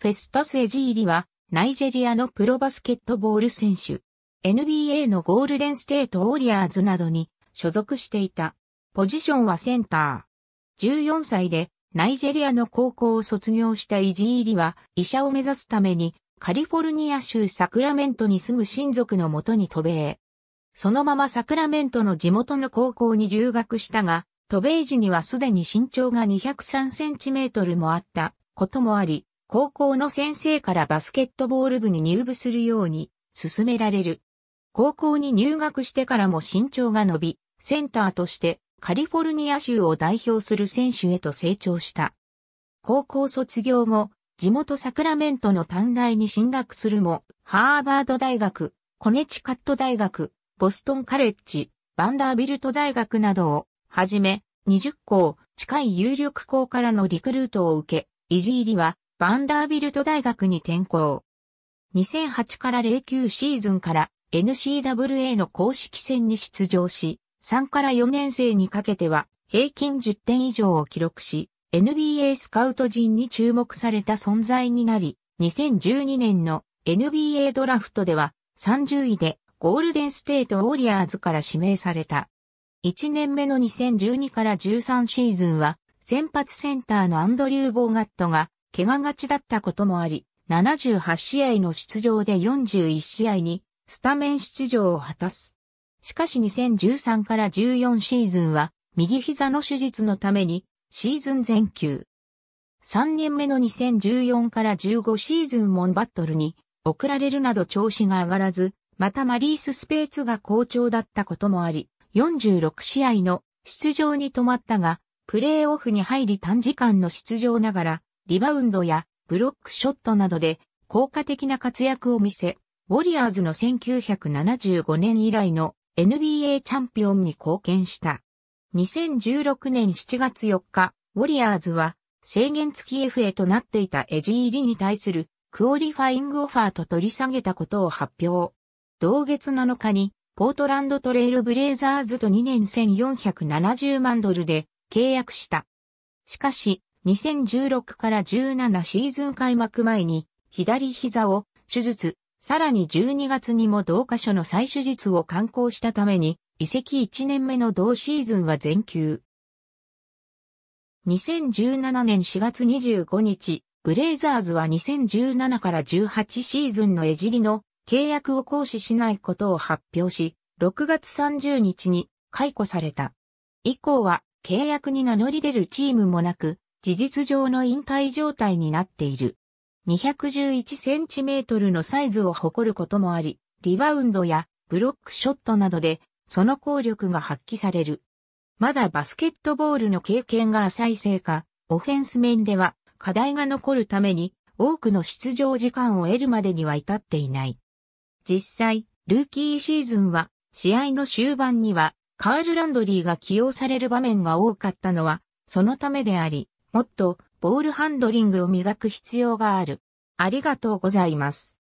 フェスタス・エジーリは、ナイジェリアのプロバスケットボール選手。NBA のゴールデンステート・ウォリアーズなどに所属していた。ポジションはセンター。14歳で、ナイジェリアの高校を卒業したイジーリは、医者を目指すために、カリフォルニア州サクラメントに住む親族のもとに渡米。そのままサクラメントの地元の高校に留学したが、渡米時にはすでに身長が203センチメートルもあったこともあり、高校の先生からバスケットボール部に入部するように勧められる。高校に入学してからも身長が伸び、センターとしてカリフォルニア州を代表する選手へと成長した。高校卒業後、地元サクラメントの短大に進学するも、ハーバード大学、コネチカット大学、ボストンカレッジ、バンダービルト大学などをはじめ、20校近い有力校からのリクルートを受け、維持入りはバンダービルト大学に転校。2008から09シーズンから n c w a の公式戦に出場し、3から4年生にかけては平均10点以上を記録し、NBA スカウト陣に注目された存在になり、2012年の NBA ドラフトでは30位でゴールデンステートウォリアーズから指名された。1年目の2012から13シーズンは先発センターのアンドリュー・ボーガットが怪我がちだったこともあり、78試合の出場で41試合にスタメン出場を果たす。しかし2013から14シーズンは右膝の手術のためにシーズン全休。3年目の2014から15シーズンもバットルに送られるなど調子が上がらず、またマリース・スペーツが好調だったこともあり、46試合の出場に止まったが、プレーオフに入り短時間の出場ながら、リバウンドやブロックショットなどで効果的な活躍を見せ、ウォリアーズの1975年以来の NBA チャンピオンに貢献した。2016年7月4日、ウォリアーズは制限付き FA となっていたエジーリに対するクオリファイングオファーと取り下げたことを発表。同月7日にポートランドトレイルブレイザーズと2年1470万ドルで契約した。しかし、2016から17シーズン開幕前に左膝を手術、さらに12月にも同箇所の再手術を完行したために、移籍1年目の同シーズンは全休。2017年4月25日、ブレイザーズは2017から18シーズンのえじりの契約を行使しないことを発表し、6月30日に解雇された。以降は契約に名乗り出るチームもなく、事実上の引退状態になっている。2 1 1トルのサイズを誇ることもあり、リバウンドやブロックショットなどでその効力が発揮される。まだバスケットボールの経験が浅いせいか、オフェンス面では課題が残るために多くの出場時間を得るまでには至っていない。実際、ルーキーシーズンは試合の終盤にはカール・ランドリーが起用される場面が多かったのはそのためであり、もっとボールハンドリングを磨く必要がある。ありがとうございます。